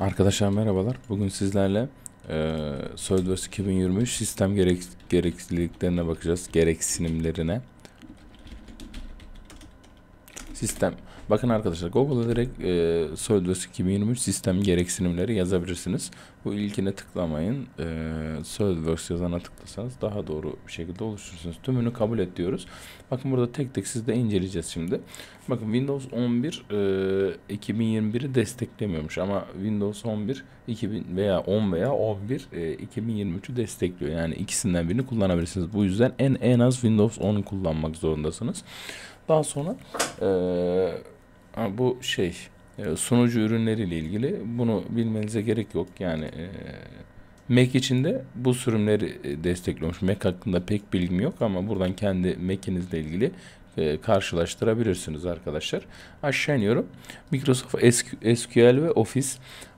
Arkadaşlar merhabalar. Bugün sizlerle e, SolidWorks 2023 sistem gerek, gerekliliklerine bakacağız. Gereksinimlerine. Sistem. Bakın arkadaşlar Google'a direkt e, SOLIDWORKS 2023 sistem gereksinimleri yazabilirsiniz. Bu ilkine tıklamayın. E, SOLIDWORKS yazana tıklasanız daha doğru bir şekilde oluşursunuz. Tümünü kabul et diyoruz. Bakın burada tek tek sizde inceleyeceğiz şimdi. Bakın Windows 11 e, 2021'i desteklemiyormuş ama Windows 11 2000 veya 10 veya 11 e, 2023'ü destekliyor. Yani ikisinden birini kullanabilirsiniz. Bu yüzden en en az Windows 10 kullanmak zorundasınız. Daha sonra e, bu şey e, sunucu ürünleriyle ilgili bunu bilmenize gerek yok. Yani e, Mac içinde bu sürümleri e, destekliyormuş. Mac hakkında pek bilgim yok ama buradan kendi Mac'inizle ilgili e, karşılaştırabilirsiniz arkadaşlar. Aşağı iniyorum. Microsoft SQL ve Office.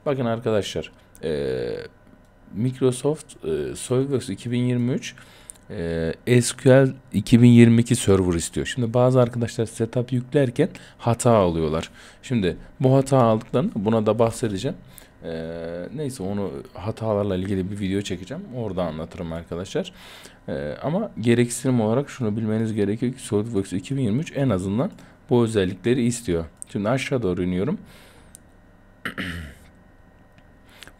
Bakın arkadaşlar e, Microsoft e, SolidWorks 2023 e, SQL 2022 server istiyor. Şimdi bazı arkadaşlar setup yüklerken hata alıyorlar. Şimdi bu hata aldıklarını buna da bahsedeceğim. E, neyse onu hatalarla ilgili bir video çekeceğim. Orada anlatırım arkadaşlar. E, ama gereksinim olarak şunu bilmeniz gerekiyor ki SolidWorks 2023 en azından bu özellikleri istiyor. Şimdi aşağı doğru iniyorum.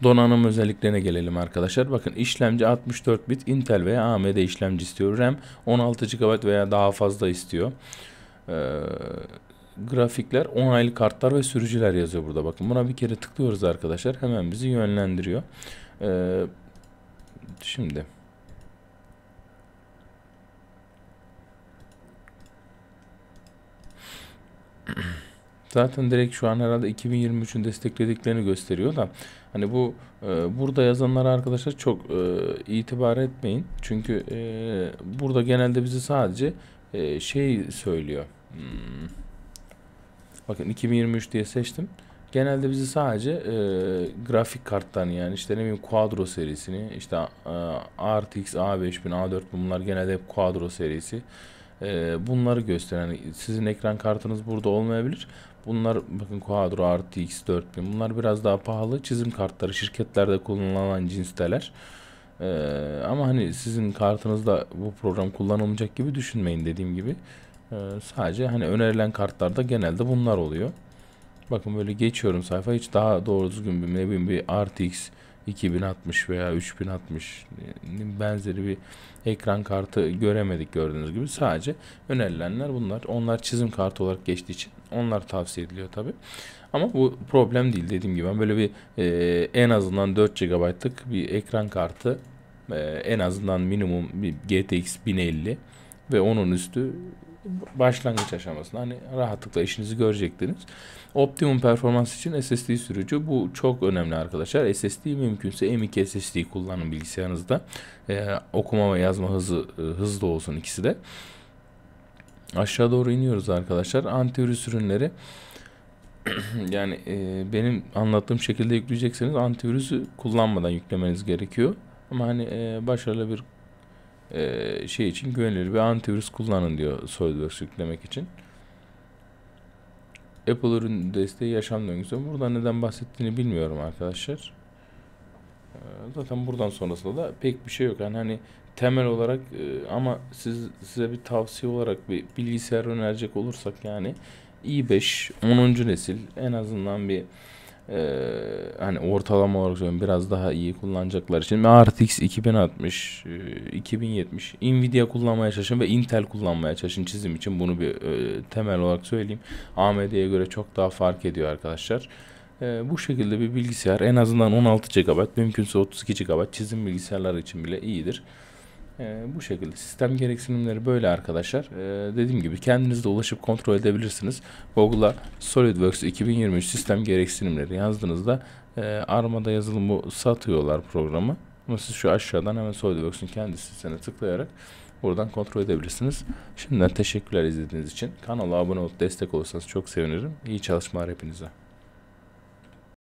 Donanım özelliklerine gelelim arkadaşlar. Bakın işlemci 64 bit Intel veya AMD işlemci istiyor. RAM 16 GB veya daha fazla istiyor. Ee, grafikler, onaylı kartlar ve sürücüler yazıyor burada. Bakın buna bir kere tıklıyoruz arkadaşlar. Hemen bizi yönlendiriyor. Ee, şimdi... zaten direkt şu an herhalde 2023'ün desteklediklerini gösteriyor da hani bu e, burada yazanlara arkadaşlar çok e, itibar etmeyin. Çünkü e, burada genelde bizi sadece e, şey söylüyor. Hmm. Bakın 2023 diye seçtim. Genelde bizi sadece e, grafik karttan yani işte ne bileyim Quadro serisini işte e, RTX A5000, A4000 bunlar genelde hep Quadro serisi e, bunları gösteren sizin ekran kartınız burada olmayabilir. Bunlar bakın Quadro RTX 4000 bunlar biraz daha pahalı çizim kartları şirketlerde kullanılan cinsteler. E, ama hani sizin kartınızda bu program kullanılmayacak gibi düşünmeyin dediğim gibi. E, sadece hani önerilen kartlarda genelde bunlar oluyor. Bakın böyle geçiyorum sayfa hiç daha doğru düzgün bir ne bileyim bir RTX 2060 veya 3060 e, benzeri bir ekran kartı göremedik gördüğünüz gibi. Sadece önerilenler bunlar. Onlar çizim kartı olarak geçtiği için onlar tavsiye ediliyor tabi. Ama bu problem değil dediğim gibi. Ben böyle bir e, en azından 4 GB'lık bir ekran kartı e, en azından minimum bir GTX 1050 ve onun üstü başlangıç aşamasında hani rahatlıkla işinizi görecektiniz. Optimum performans için SSD sürücü bu çok önemli arkadaşlar. SSD mümkünse M2 SSD kullanın bilgisayarınızda. Ee, okuma ve yazma hızı e, hızlı olsun ikisi de. Aşağı doğru iniyoruz arkadaşlar. Antivirüs ürünleri yani e, benim anlattığım şekilde yükleyecekseniz antivirüsü kullanmadan yüklemeniz gerekiyor. Ama hani e, başarılı bir e, şey için güvenilir bir antivirüs kullanın diyor SolidWorks yüklemek için. Apple ürün desteği yaşam döngüsü. Burada neden bahsettiğini bilmiyorum arkadaşlar. E, zaten buradan sonrasında da pek bir şey yok. Yani hani temel olarak e, ama siz size bir tavsiye olarak bir bilgisayar önerecek olursak yani i5 10. nesil en azından bir ee, hani ortalama olarak söylüyorum biraz daha iyi kullanacaklar için RTX 2060 2070 e, Nvidia kullanmaya çalışın ve Intel kullanmaya çalışın çizim için bunu bir e, temel olarak söyleyeyim AMD'ye göre çok daha fark ediyor arkadaşlar e, bu şekilde bir bilgisayar en azından 16 GB mümkünse 32 GB çizim bilgisayarlar için bile iyidir e, bu şekilde sistem gereksinimleri böyle arkadaşlar. E, dediğim gibi kendiniz de ulaşıp kontrol edebilirsiniz. Google'a SolidWorks 2023 sistem gereksinimleri yazdığınızda e, Armada yazılımı satıyorlar programı. Ama siz şu aşağıdan hemen SolidWorks'un kendi sitesine tıklayarak buradan kontrol edebilirsiniz. Şimdiden teşekkürler izlediğiniz için. Kanala abone olup destek olursanız çok sevinirim. İyi çalışmalar hepinize.